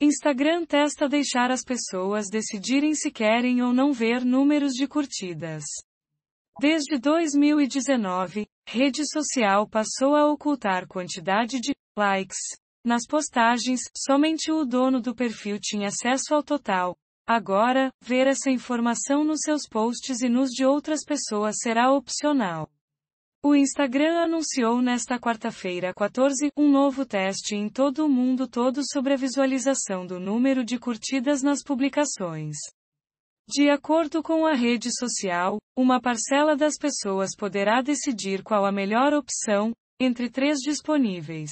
Instagram testa deixar as pessoas decidirem se querem ou não ver números de curtidas. Desde 2019, rede social passou a ocultar quantidade de likes nas postagens, somente o dono do perfil tinha acesso ao total. Agora, ver essa informação nos seus posts e nos de outras pessoas será opcional. O Instagram anunciou nesta quarta-feira 14 um novo teste em todo o mundo todo sobre a visualização do número de curtidas nas publicações. De acordo com a rede social, uma parcela das pessoas poderá decidir qual a melhor opção, entre três disponíveis.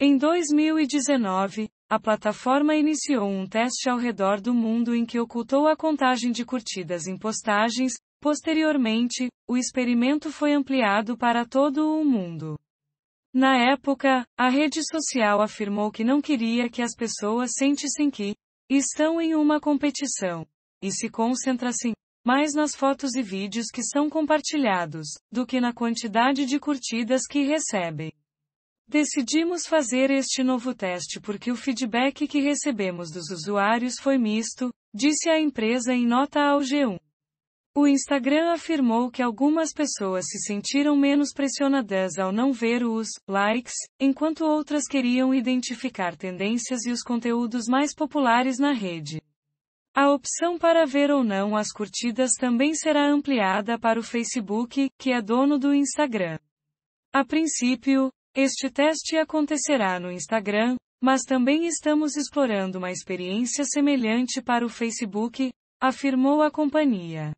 Em 2019, a plataforma iniciou um teste ao redor do mundo em que ocultou a contagem de curtidas em postagens, Posteriormente, o experimento foi ampliado para todo o mundo. Na época, a rede social afirmou que não queria que as pessoas sentissem que estão em uma competição e se concentrassem mais nas fotos e vídeos que são compartilhados do que na quantidade de curtidas que recebem. Decidimos fazer este novo teste porque o feedback que recebemos dos usuários foi misto, disse a empresa em nota ao G1. O Instagram afirmou que algumas pessoas se sentiram menos pressionadas ao não ver os likes, enquanto outras queriam identificar tendências e os conteúdos mais populares na rede. A opção para ver ou não as curtidas também será ampliada para o Facebook, que é dono do Instagram. A princípio, este teste acontecerá no Instagram, mas também estamos explorando uma experiência semelhante para o Facebook, afirmou a companhia.